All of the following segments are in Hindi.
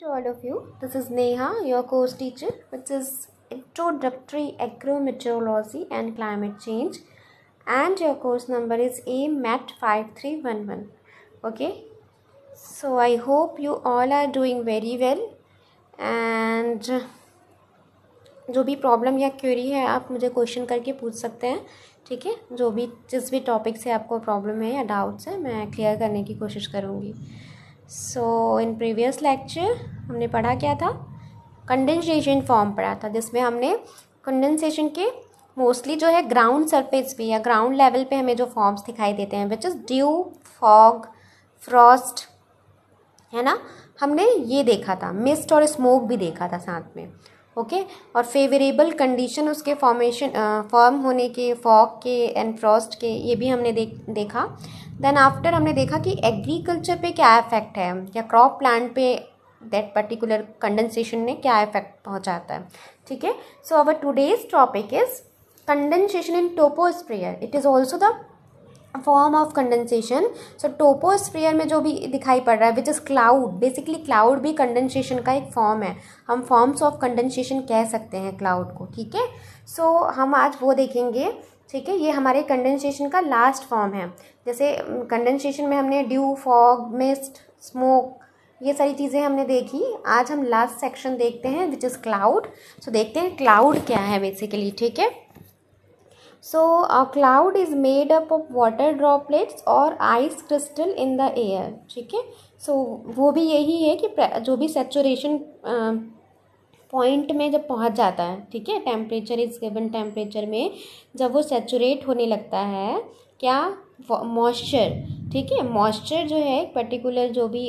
to all of you. This is Neha, your course teacher, which is Introductory Agrometeorology and Climate Change, and your course number is AMAT 5311. Okay, so I hope you all are doing very well and जो भी प्रॉब्लम या क्यूरी है आप मुझे क्वेश्चन करके पूछ सकते हैं ठीक है जो भी जिस भी टॉपिक से आपको प्रॉब्लम है या डाउट्स है मैं क्लियर करने की कोशिश करूँगी सो इन प्रीवियस लेक्चर हमने पढ़ा क्या था कंडेंसेशन फॉर्म पढ़ा था जिसमें हमने कंडेंसेशन के मोस्टली जो है ग्राउंड सरफेस पे या ग्राउंड लेवल पे हमें जो फॉर्म्स दिखाई देते हैं which is dew fog frost है ना हमने ये देखा था मिस्ट और स्मोक भी देखा था साथ में ओके और फेवरेबल कंडीशन उसके फॉर्मेशन फॉर्म होने के फॉग के एंड फ्रॉस्ट के ये भी हमने देख देखा देन आफ्टर हमने देखा कि एग्रीकल्चर पे क्या इफेक्ट है या क्रॉप प्लांट पे दैट पर्टिकुलर कंडेंसेशन ने क्या इफेक्ट पहुंचाता है ठीक है so our today's topic is condensation in troposphere it is also the form of condensation so troposphere में जो भी दिखाई पड़ रहा है which is cloud basically cloud भी कंडेंसेशन का एक फॉर्म है हम फॉर्म्स ऑफ कंडेंसेशन कह सकते हैं क्लाउड को ठीक है सो so, हम आज वो देखेंगे ठीक है ये हमारे कंडेंसेशन का लास्ट फॉर्म है जैसे कंडेंसेशन में हमने ड्यू फॉग मिस्ट स्मोक ये सारी चीज़ें हमने देखी आज हम लास्ट सेक्शन देखते हैं विच इज़ क्लाउड सो देखते हैं क्लाउड क्या है बेसिकली ठीक है so cloud is made up of water droplets और ice crystal in the air ठीक है सो वो भी यही है कि जो भी सेचुरेशन पॉइंट में जब पहुंच जाता है ठीक है टेम्परेचर इज गिवन टेम्परेचर में जब वो सेचुरेट होने लगता है क्या मॉइस्चर ठीक है मॉइस्चर जो है एक पर्टिकुलर जो भी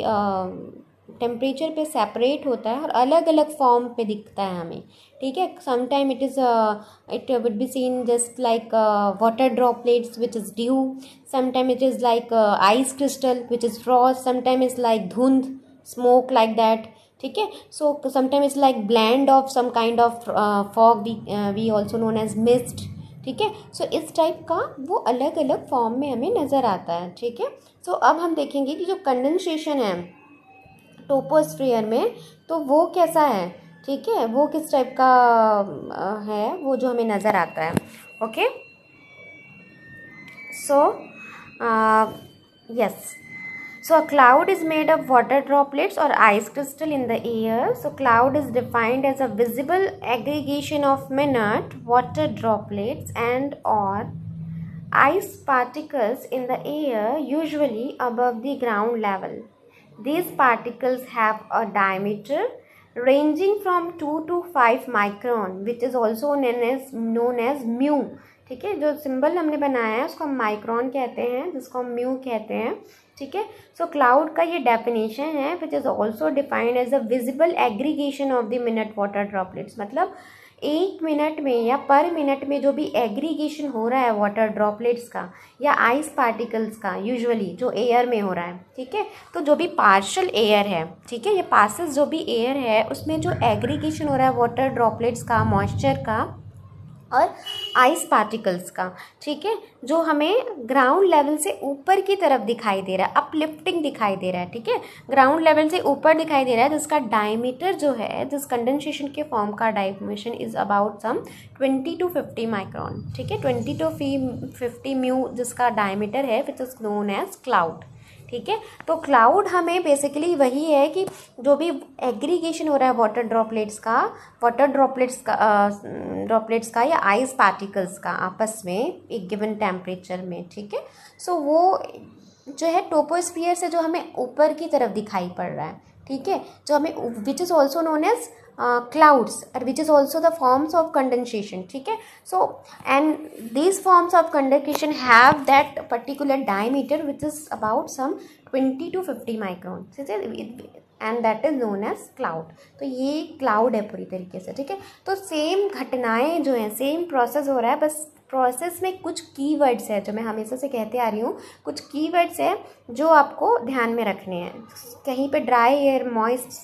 टेम्परेचर पे सेपरेट होता है और अलग अलग फॉर्म पे दिखता है हमें ठीक है sometime it is it would be seen just like water droplets which is dew sometime it is like ice crystal which is frost sometime is like dhundh smoke like that ठीक है so sometime it's like blend of some kind of fog we we also known as mist ठीक है सो इस टाइप का वो अलग अलग फॉर्म में हमें नज़र आता है ठीक है सो अब हम देखेंगे कि जो कंडेंसेशन है टोपोस्फीयर में तो वो कैसा है ठीक है वो किस टाइप का uh, है वो जो हमें नज़र आता है okay so yes So a cloud is made of water droplets or ice crystal in the air. So cloud is defined as a visible aggregation of minute water droplets and or ice particles in the air usually above the ground level. These particles have a diameter ranging from two to five micron which is also known as mu ठीक है जो सिंबल हमने बनाया है उसको हम माइक्रॉन कहते हैं जिसको हम म्यू कहते हैं ठीक है सो क्लाउड का ये डेफिनेशन है which is also defined as a visible aggregation of the minute water droplets मतलब एक मिनट में या पर मिनट में जो भी एग्रीगेशन हो रहा है वाटर ड्रॉपलेट्स का या आइस पार्टिकल्स का यूजुअली जो एयर में हो रहा है ठीक है तो जो भी पार्शल एयर है ठीक है ये पासिस जो भी एयर है उसमें जो एग्रीगेशन हो रहा है वाटर ड्रॉपलेट्स का मॉइस्चर का और आइस पार्टिकल्स का ठीक है जो हमें ग्राउंड लेवल से ऊपर की तरफ दिखाई दे रहा है अपलिफ्टिंग दिखाई दे रहा है ठीक है ग्राउंड लेवल से ऊपर दिखाई दे रहा है जिसका तो डायमीटर जो है जिस कंडेंसेशन के फॉर्म का dimension is about some twenty to fifty micron ठीक है ट्वेंटी टू फी फिफ्टी म्यू जिसका डायमीटर है which is known as cloud ठीक है तो क्लाउड हमें बेसिकली वही है कि जो भी एग्रीगेशन हो रहा है वाटर ड्रॉपलेट्स का वाटर ड्रॉपलेट्स का ड्रॉपलेट्स का या आइस पार्टिकल्स का आपस में एक गिवन टेम्परेचर में ठीक है सो वो जो है टोपोस्फियर से जो हमें ऊपर की तरफ दिखाई पड़ रहा है ठीक है जो हमें which is also known as clouds which is also the forms of condensation ठीक है so and these forms of condensation have that particular diameter which is about some twenty to fifty micron ठीक है and that is known as cloud तो ये क्लाउड है पूरी तरीके से ठीक है तो सेम घटनाएं जो हैं सेम प्रोसेस हो रहा है बस प्रोसेस में कुछ कीवर्ड्स हैं जो मैं हमेशा से कहते आ रही हूँ कुछ कीवर्ड्स हैं जो आपको ध्यान में रखने हैं कहीं पे ड्राई एयर मॉइस्ट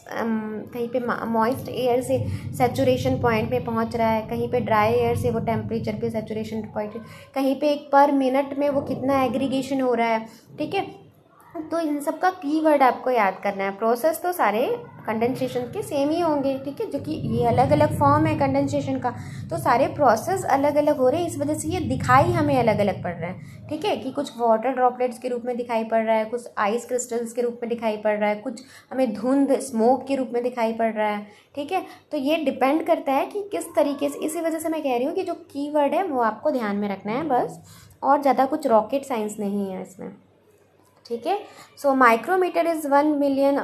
कहीं पे मॉइस्ट एयर से सेचुरेशन पॉइंट पे पहुँच रहा है कहीं पे ड्राई एयर से वो टेम्परेचर पे सेचुरेशन पॉइंट कहीं पे एक पर मिनट में वो कितना एग्रीगेशन हो रहा है ठीक है तो इन सब का वर्ड आपको याद करना है प्रोसेस तो सारे कंडेंसेशन के सेम ही होंगे ठीक है जो कि ये अलग अलग फॉर्म है कंडेंसेशन का तो सारे प्रोसेस अलग अलग हो रहे हैं इस वजह से ये दिखाई हमें अलग अलग पड़ रहा है ठीक है कि कुछ वाटर ड्रॉपलेट्स के रूप में दिखाई पड़ रहा है कुछ आइस क्रिस्टल्स के रूप में दिखाई पड़ रहा है कुछ हमें धुंध स्मोक के रूप में दिखाई पड़ रहा है ठीक है तो ये डिपेंड करता है कि किस तरीके से इसी वजह से मैं कह रही हूँ कि जो की है वो आपको ध्यान में रखना है बस और ज़्यादा कुछ रॉकेट साइंस नहीं है इसमें ठीक है so micrometer is one million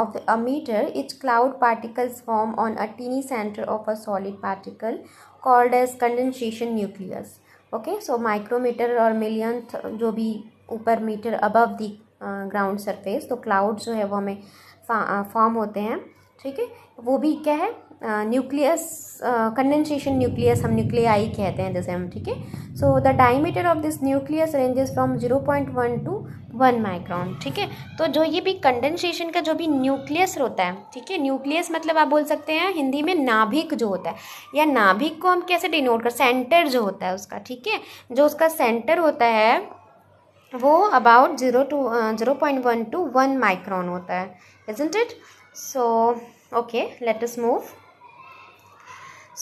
of a meter each cloud particles form on a tiny centre of a solid particle called as condensation nucleus okay so micrometer और मिलियन जो भी ऊपर meter above the ground surface तो क्लाउड जो है वो हमें फॉर्म uh, होते हैं ठीक है वो भी क्या है न्यूक्लियस कंडेंसेशन न्यूक्लियस हम न्यूक्लियाई कहते हैं जैसे हम ठीक है so the diameter of this nucleus ranges from zero point one to one micron ठीक है तो जो ये भी कंडेंसेशन का जो भी न्यूक्लियस होता है ठीक है न्यूक्लियस मतलब आप बोल सकते हैं हिंदी में नाभिक जो होता है या नाभिक को हम कैसे डिनोट कर सेंटर जो होता है उसका ठीक है जो उसका सेंटर होता है वो about zero to zero point one to one micron होता है isn't it so okay let us move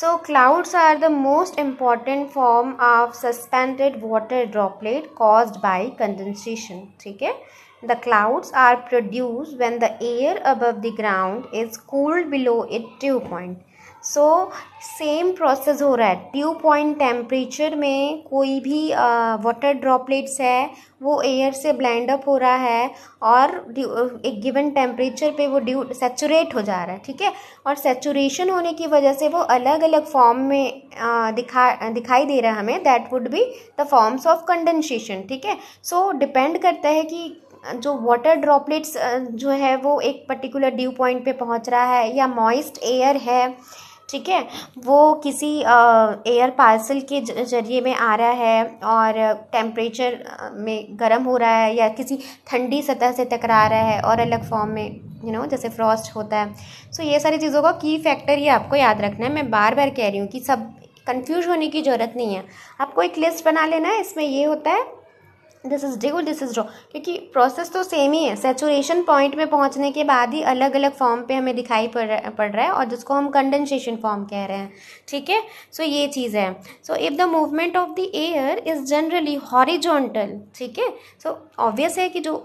So clouds are the most important form of suspended water droplet caused by condensation. Okay? The clouds are produced when the air above the ground is cooled below its dew point. So same process हो रहा है ड्यू पॉइंट टेम्परेचर में कोई भी वाटर ड्रॉपलेट्स है वो एयर से ब्लेंड अप हो रहा है और एक गिवन टेम्परेचर पे वो ड्यू सेचूरेट हो जा रहा है ठीक है और सेचूरेशन होने की वजह से वो अलग अलग फॉर्म में uh, दिखा दिखाई दे रहा है हमें that would be the forms of condensation ठीक है सो डिपेंड करता है कि जो वाटर ड्रॉपलेट्स जो है वो एक पर्टिकुलर ड्यू पॉइंट पे पहुंच रहा है या मॉइस्ट एयर है ठीक है वो किसी एयर पार्सल के ज़रिए में आ रहा है और टेम्परेचर में गर्म हो रहा है या किसी ठंडी सतह से टकरा रहा है और अलग फॉर्म में यू you नो know, जैसे फ्रॉस्ट होता है सो so, ये सारी चीज़ों का की फैक्टर ये आपको याद रखना है मैं बार बार कह रही हूँ कि सब कंफ्यूज होने की ज़रूरत नहीं है आपको एक लिस्ट बना लेना है इसमें ये होता है दिस इज़ और दिस इज़ ड्रॉ क्योंकि प्रोसेस तो सेम ही है सेचुरेशन पॉइंट में पहुंचने के बाद ही अलग अलग फॉर्म पे हमें दिखाई पड़ पड़ रहा है और जिसको हम कंडेंसेशन फॉर्म कह रहे हैं ठीक है सो ये चीज़ है so if the movement of the air is generally horizontal ठीक है सो ऑब्वियस है कि जो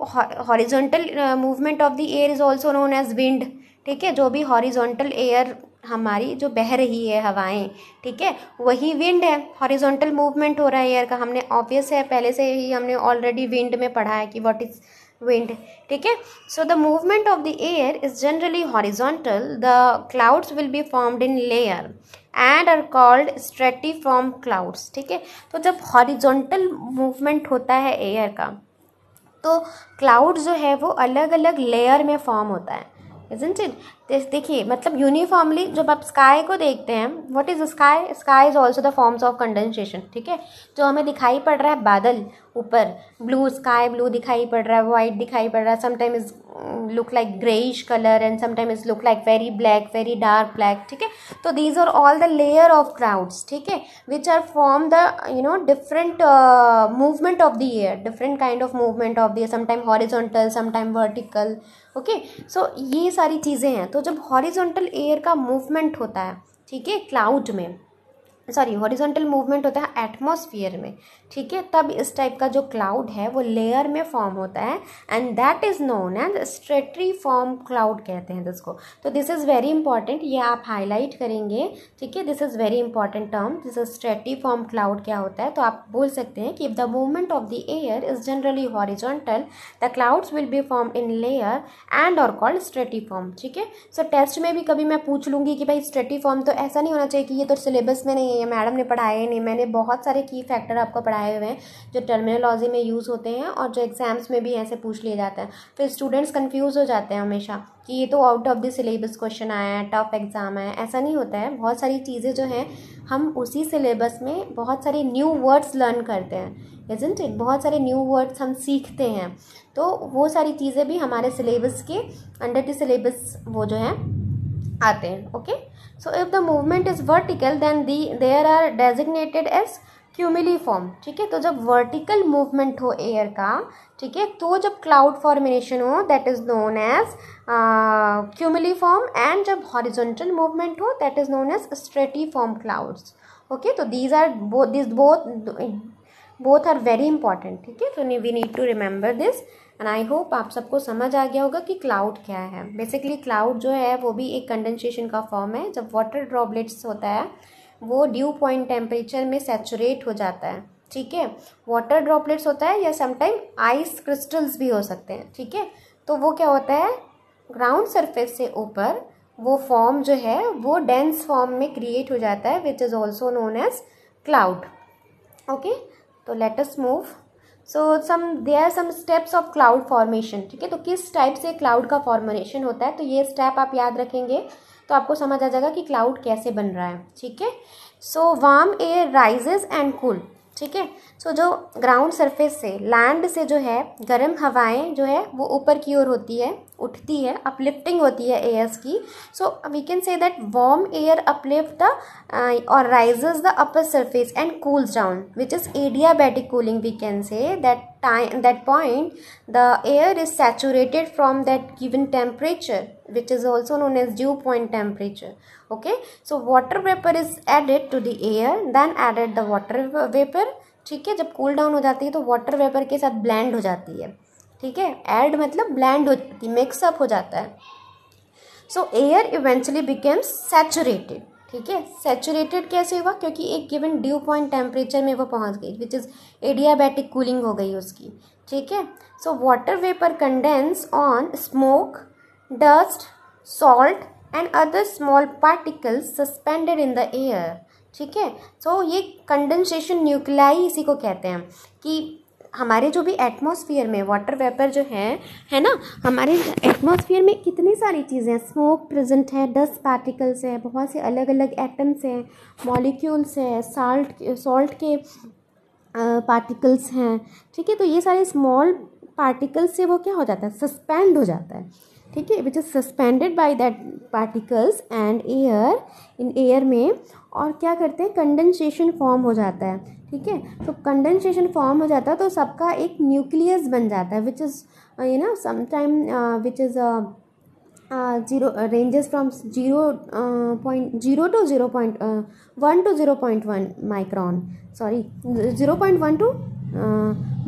horizontal movement of the air is also known as wind ठीक है जो भी हॉरिजोंटल एयर हमारी जो बह रही है हवाएं ठीक है वही विंड है हॉरिजॉन्टल मूवमेंट हो रहा है एयर का हमने ऑब्वियस है पहले से ही हमने ऑलरेडी विंड में पढ़ा है कि व्हाट इज़ विंड ठीक है so the movement of the air is generally horizontal the clouds will be formed in layer and are called stratiform clouds ठीक है तो जब हॉरिजॉन्टल मूवमेंट होता है एयर का तो क्लाउड जो है वो अलग अलग लेयर में फॉर्म होता है इजेंट इट देखिए मतलब यूनिफॉर्मली जब आप स्काई को देखते हैं what is sky sky is also the forms of condensation ठीक है जो हमें दिखाई पड़ रहा है बादल ऊपर ब्लू स्काई ब्लू दिखाई पड़ रहा है वाइट दिखाई पड़ रहा है sometime is look like greyish colour and sometime is look like very black very dark black ठीक है तो these are all the layer of clouds ठीक है which are form the you know different movement of the air different kind of movement of the air sometime horizontal sometime vertical okay so ये सारी चीज़ें हैं तो जब हॉरिजॉन्टल एयर का मूवमेंट होता है ठीक है क्लाउड में सॉरी हॉरिजॉन्टल मूवमेंट होता है एटमॉस्फेयर में ठीक है तब इस टाइप का जो क्लाउड है वो लेयर में फॉर्म होता है and that is known as stratiform cloud कहते हैं जिसको तो दिस इज़ वेरी इंपॉर्टेंट ये आप हाईलाइट करेंगे ठीक है this is very important term this is stratiform cloud क्या होता है तो आप बोल सकते हैं कि if the movement of the air is generally horizontal the clouds will be form in layer and are called stratiform ठीक है सो टेस्ट में भी कभी मैं पूछ लूंगी कि भाई स्ट्रेटी फॉर्म तो ऐसा नहीं होना चाहिए कि ये तो सिलेबस में नहीं नहीं या मैडम ने पढ़ाया ही नहीं मैंने बहुत सारे की फैक्टर आपको पढ़ाए हुए हैं जो टर्मिनोलॉजी में यूज़ होते हैं और जो एग्ज़ाम्स में भी ऐसे पूछ लिए जाते हैं फिर स्टूडेंट्स कन्फ्यूज़ हो जाते हैं हमेशा कि ये तो out of the syllabus question आया है टफ एग्ज़ाम है ऐसा नहीं होता है बहुत सारी चीज़ें जो हैं हम उसी सिलेबस में बहुत सारे न्यू वर्ड्स लर्न करते हैं इजेंट इट बहुत सारे न्यू वर्ड्स हम सीखते हैं तो वो सारी चीज़ें भी हमारे सिलेबस के अंडर द सिलेबस वो जो है आते हैं okay so if the movement is vertical then the there are designated as cumuliform ठीक है तो जब वर्टिकल मूवमेंट हो एयर का ठीक है तो जब क्लाउड फॉर्मेशन हो that is known as cumuliform and जब हॉरिजोंटल मूवमेंट हो that is known as stratiform clouds okay तो these are both this both both are very important ठीक है तो we need to remember this and I hope आप सबको समझ आ गया होगा कि क्लाउड क्या है बेसिकली क्लाउड जो है वो भी एक कंडेंसेशन का फॉर्म है जब वाटर ड्रॉपलेट्स होता है वो ड्यू पॉइंट टेम्परेचर में सेचुरेट हो जाता है ठीक है वाटर ड्रॉपलेट्स होता है या समटाइम आइस क्रिस्टल्स भी हो सकते हैं ठीक है तो वो क्या होता है ग्राउंड सरफेस से ऊपर वो फॉर्म जो है वो डेंस फॉर्म में क्रिएट हो जाता है which is also known as cloud okay तो let us move so some they are some steps of cloud formation ठीक है तो किस टाइप से क्लाउड का फॉर्मेशन होता है तो ये स्टेप आप याद रखेंगे तो आपको समझ आ जाएगा कि क्लाउड कैसे बन रहा है ठीक है so warm air rises and cool ठीक है सो जो ग्राउंड सरफेस से लैंड से जो है गर्म हवाएं जो है वो ऊपर की ओर होती है उठती है अपलिफ्टिंग होती है एयर्स की so we can say that warm air uplift the or rises the upper surface and cools down which is adiabatic cooling we can say that time that point the air is saturated from that given temperature which is also known as dew point temperature okay so water vapour is added to the air then added the water vapour ठीक है जब कूल cool डाउन हो जाती है तो वाटर वेपर के साथ ब्लैंड हो जाती है ठीक है एड मतलब ब्लैंड हो जाती मिक्सअप हो जाता है so air eventually becomes saturated ठीक है सेचुरेटेड कैसे हुआ क्योंकि एक गिवन ड्यू पॉइंट टेम्परेचर में वो पहुंच गई विच इज़ एडियाबैटिक कूलिंग हो गई उसकी ठीक है so water vapour condense on smoke dust salt and other small particles suspended in the air ठीक है सो ये कंडेंसेशन न्यूक्लियाई इसी को कहते हैं कि हमारे जो भी एटमोसफियर में वाटर वेपर जो है है ना हमारे एटमोसफियर में कितनी सारी चीज़ें हैं स्मोक प्रेजेंट है डस्ट पार्टिकल्स हैं बहुत से अलग अलग एटम्स हैं मॉलिक्यूल्स हैं साल्ट सॉल्ट के पार्टिकल्स हैं ठीक है तो ये सारे स्मॉल पार्टिकल्स से वो क्या हो जाता है सस्पेंड हो जाता है ठीक है which is suspended by that particles and air in air में और क्या करते हैं कंडेंसेशन फॉर्म हो जाता है ठीक है तो कंडेंसेशन फॉर्म हो जाता है तो सबका एक न्यूक्लियस बन जाता है which is you know sometime which is zero ranges from zero point zero to zero point one to zero point one micron sorry zero point one to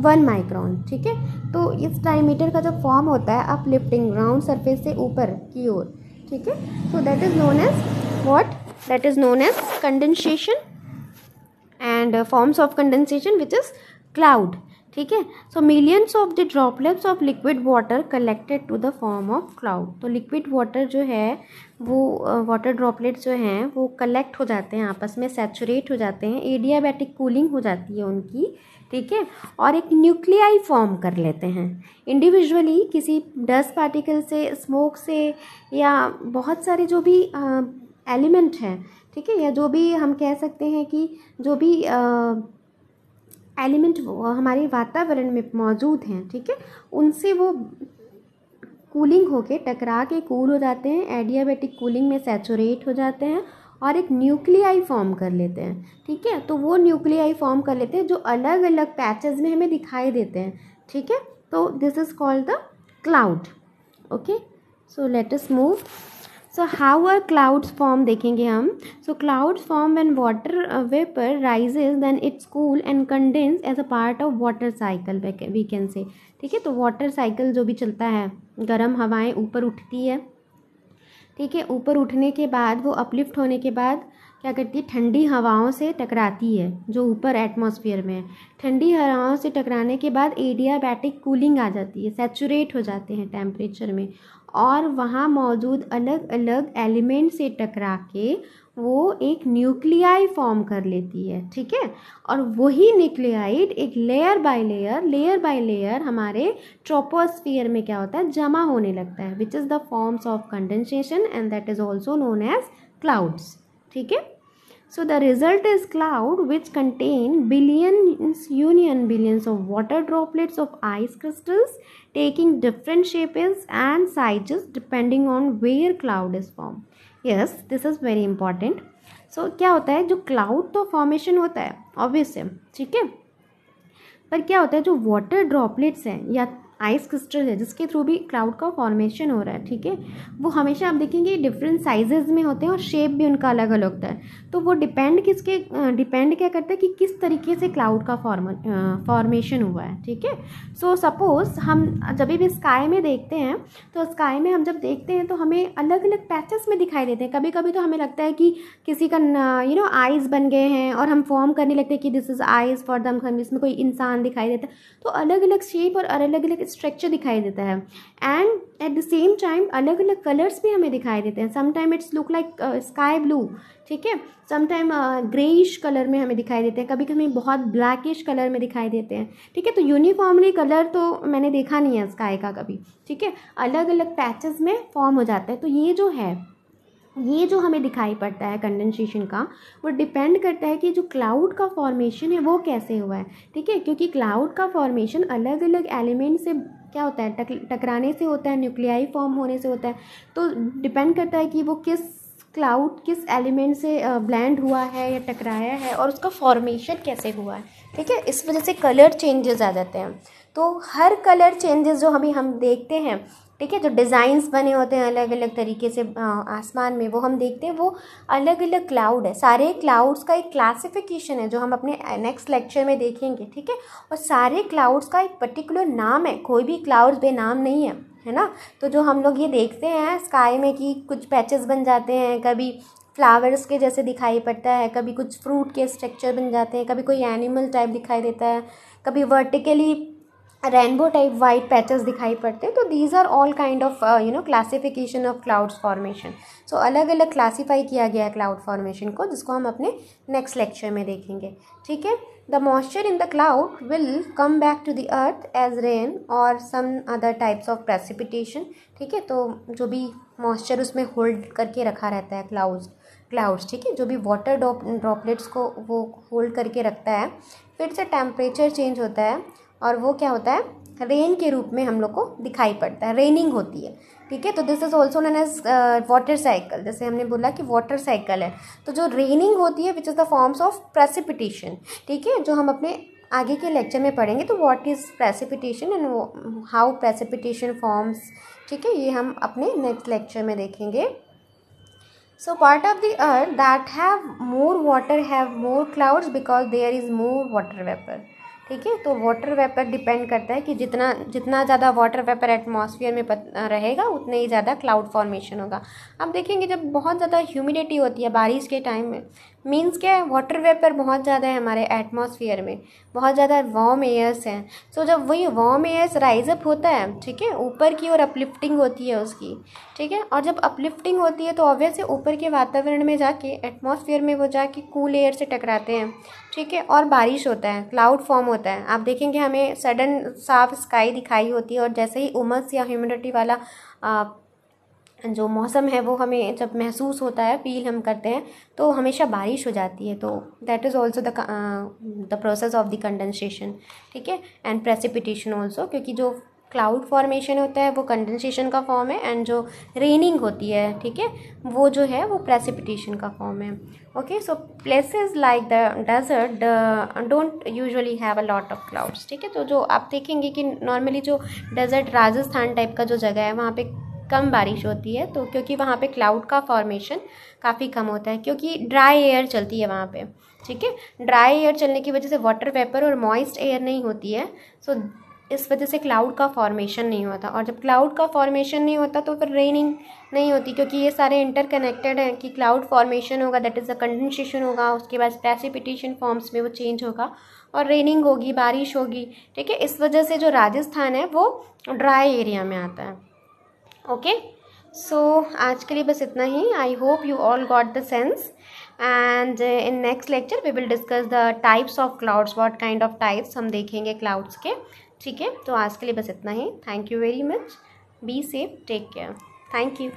one micron ठीक है तो इस डायमीटर का जो फॉर्म होता है अप लिफ्टिंग राउंड सरफेस से ऊपर की ओर ठीक है so that is known as what that is known as condensation and forms of condensation which is cloud ठीक है so millions of the droplets of liquid water collected to the form of cloud तो लिक्विड वाटर जो है वो वाटर uh, ड्रॉपलेट्स जो हैं वो कलेक्ट हो जाते हैं आपस में सेचुरेट हो जाते हैं एडियाबैटिक कूलिंग हो जाती है उनकी ठीक है और एक न्यूक्लियाई फॉर्म कर लेते हैं इंडिविजुअली किसी डस्ट पार्टिकल से स्मोक से या बहुत सारे जो भी एलिमेंट uh, हैं ठीक है या जो भी हम कह सकते हैं कि जो भी एलिमेंट हमारे वातावरण में मौजूद हैं ठीक है उनसे वो कूलिंग होके टकरा के कूल हो जाते हैं एडियाबेटिक कूलिंग में सेचोरेट हो जाते हैं और एक न्यूक्लियाई फॉर्म कर लेते हैं ठीक है तो वो न्यूक्लियाई फॉर्म कर लेते हैं जो अलग अलग पैचेज में हमें दिखाई देते हैं ठीक है तो this is called the cloud okay so let us move so how are clouds form देखेंगे हम so clouds form when water vapour rises then it's cool and condense as a part of water cycle we can say ठीक है तो वाटर साइकिल जो भी चलता है गर्म हवाएं ऊपर उठती है ठीक है ऊपर उठने के बाद वो अपलिफ्ट होने के बाद क्या करती है ठंडी हवाओं से टकराती है जो ऊपर एटमॉस्फेयर में है ठंडी हवाओं से टकराने के बाद एडियाबैटिक कूलिंग आ जाती है सेचूरेट हो जाते हैं टेम्परेचर में और वहाँ मौजूद अलग अलग एलिमेंट से टकरा के वो एक न्यूक्लियाई फॉर्म कर लेती है ठीक है और वही न्यूक्लियाइड एक layer by layer layer by layer हमारे ट्रोपोस्फियर में क्या होता है जमा होने लगता है which is the forms of condensation and that is also known as clouds ठीक है so the result is cloud which contain billions union billions of water droplets of ice crystals taking different shapes and sizes depending on where cloud is formed yes this is very important so so, क्या होता है जो क्लाउड तो फॉर्मेशन होता है ऑब्वियस है ठीक है पर क्या होता है जो वाटर ड्रॉपलेट्स हैं या आइस क्रिस्टल है जिसके थ्रू भी क्लाउड का फॉर्मेशन हो रहा है ठीक है वो हमेशा आप देखेंगे डिफरेंट साइजेज में होते हैं और शेप भी उनका अलग अलग होता है तो वो डिपेंड किसके डिपेंड क्या करता है कि किस तरीके से क्लाउड का फॉर्म फॉर्मेशन हुआ है ठीक है सो सपोज़ हम जब भी स्काई में देखते हैं तो स्काई में हम जब देखते हैं तो हमें अलग अलग पैचेस में दिखाई देते हैं कभी कभी तो हमें लगता है कि किसी का यू नो आइज़ बन गए हैं और हम फॉर्म करने लगते हैं कि this is eyes for them खन इसमें कोई इंसान दिखाई देता है तो अलग अलग शेप और अलग अलग स्ट्रक्चर दिखाई देता है and at the same time अलग अलग कलर्स भी हमें दिखाई देते हैं sometime it's look like sky blue ठीक है समटाइम ग्रेइश कलर में हमें दिखाई देते हैं कभी कभी बहुत ब्लैकिश कलर में दिखाई देते हैं ठीक है तो यूनिफॉर्मली कलर तो मैंने देखा नहीं है स्काई का कभी ठीक है अलग अलग पैचेस में फॉर्म हो जाता है तो ये जो है ये जो हमें दिखाई पड़ता है कंडेंसेशन का वो डिपेंड करता है कि जो क्लाउड का फॉर्मेशन है वो कैसे हुआ है ठीक है क्योंकि क्लाउड का फॉर्मेशन अलग अलग एलिमेंट से क्या होता है टक, टकराने से होता है न्यूक्लियाई फॉर्म होने से होता है तो डिपेंड करता है कि वो किस क्लाउड किस एलिमेंट से ब्लेंड हुआ है या टकराया है और उसका फॉर्मेशन कैसे हुआ है ठीक है इस वजह से कलर चेंजेस आ जाते हैं तो हर कलर चेंजेस जो हमें हम देखते हैं ठीक है जो डिज़ाइंस बने होते हैं अलग अलग तरीके से आसमान में वो हम देखते हैं वो अलग अलग क्लाउड है सारे क्लाउड्स का एक क्लासिफिकेशन है जो हम अपने नेक्स्ट लेक्चर में देखेंगे ठीक है और सारे क्लाउड्स का एक पर्टिकुलर नाम है कोई भी क्लाउड्स बेनाम नहीं है है ना तो जो हम लोग ये देखते हैं स्काई में कि कुछ पैचेस बन जाते हैं कभी फ्लावर्स के जैसे दिखाई पड़ता है कभी कुछ फ्रूट के स्ट्रक्चर बन जाते हैं कभी कोई एनिमल टाइप दिखाई देता है कभी vertically rainbow type white patches दिखाई पड़ते हैं तो these are all kind of you know classification of clouds formation so अलग अलग क्लासीफाई किया गया है क्लाउड फॉर्मेशन को जिसको हम अपने नेक्स्ट लेक्चर में देखेंगे ठीक है the moisture in the cloud will come back to the earth as rain और some other types of precipitation ठीक है तो जो भी मॉइस्चर उसमें होल्ड करके रखा रहता है क्लाउड्स क्लाउड्स ठीक है जो भी वाटर ड्रॉपलेट्स को वो होल्ड करके रखता है फिर से टेम्परेचर चेंज होता है और वो क्या होता है रेन के रूप में हम लोग को दिखाई पड़ता है रेनिंग होती है ठीक है तो this is also known as water cycle जैसे हमने बोला कि वाटर साइकिल है तो जो रेनिंग होती है which is the forms of precipitation ठीक है जो हम अपने आगे के लेक्चर में पढ़ेंगे तो what is precipitation and how precipitation forms ठीक है ये हम अपने नेक्स्ट लेक्चर में देखेंगे so part of the earth that have more water have more clouds because there is more water vapour ठीक है तो वाटर वेपर डिपेंड करता है कि जितना जितना ज़्यादा वाटर वेपर एटमॉस्फेयर में रहेगा उतने ही ज़्यादा क्लाउड फॉर्मेशन होगा अब देखेंगे जब बहुत ज़्यादा ह्यूमिडिटी होती है बारिश के टाइम में मीन्स क्या है वाटर वेपर बहुत ज़्यादा है हमारे एटमॉस्फेयर में बहुत ज़्यादा वॉम एयर्स हैं सो जब वही वार्म एयर्स राइज अप होता है ठीक है ऊपर की ओर अपलिफ्टिंग होती है उसकी ठीक है और जब अपलिफ्टिंग होती है तो ऑब्वियस ऊपर के वातावरण में जाके एटमॉस्फेयर में वो जाके कूल एयर से टकराते हैं ठीक है और बारिश होता है क्लाउड फॉर्म होता है आप देखेंगे हमें सडन साफ स्काई दिखाई होती है और जैसे ही उमस या ह्यूमिडिटी वाला आ, जो मौसम है वो हमें जब महसूस होता है फील हम करते हैं तो हमेशा बारिश हो जाती है तो that is also the the process of the condensation ठीक है एंड प्रेसिपिटेशन ऑल्सो क्योंकि जो क्लाउड फॉर्मेशन होता है वो कंडेंसेशन का फॉर्म है एंड जो रेनिंग होती है ठीक है वो जो है वो प्रेसिपिटेशन का फॉर्म है okay so places like the desert don't usually have a lot of clouds ठीक है तो जो आप देखेंगे कि नॉर्मली जो डेजर्ट राजस्थान टाइप का जो जगह है वहाँ पे कम बारिश होती है तो क्योंकि वहाँ पे क्लाउड का फॉर्मेशन काफ़ी कम होता है क्योंकि ड्राई एयर चलती है वहाँ पे ठीक है ड्राई एयर चलने की वजह से वाटर वेपर और मॉइस्ट एयर नहीं होती है सो so, इस वजह से क्लाउड का फॉर्मेशन नहीं होता और जब क्लाउड का फॉर्मेशन नहीं होता तो फिर रेनिंग नहीं होती क्योंकि ये सारे इंटरकनेक्टेड हैं कि क्लाउड फॉर्मेशन होगा दैट इज़ अ कंडेंसेशन होगा उसके बाद प्रेसिपिटेशन फॉर्म्स में वो चेंज होगा और रेनिंग होगी बारिश होगी ठीक है इस वजह से जो राजस्थान है वो ड्राई एरिया में आता है ओके सो so, आज के लिए बस इतना ही I hope you all got the sense and in next lecture we will discuss the types of clouds what kind of types हम देखेंगे क्लाउड्स के ठीक है तो आज के लिए बस इतना ही thank you very much be safe take care thank you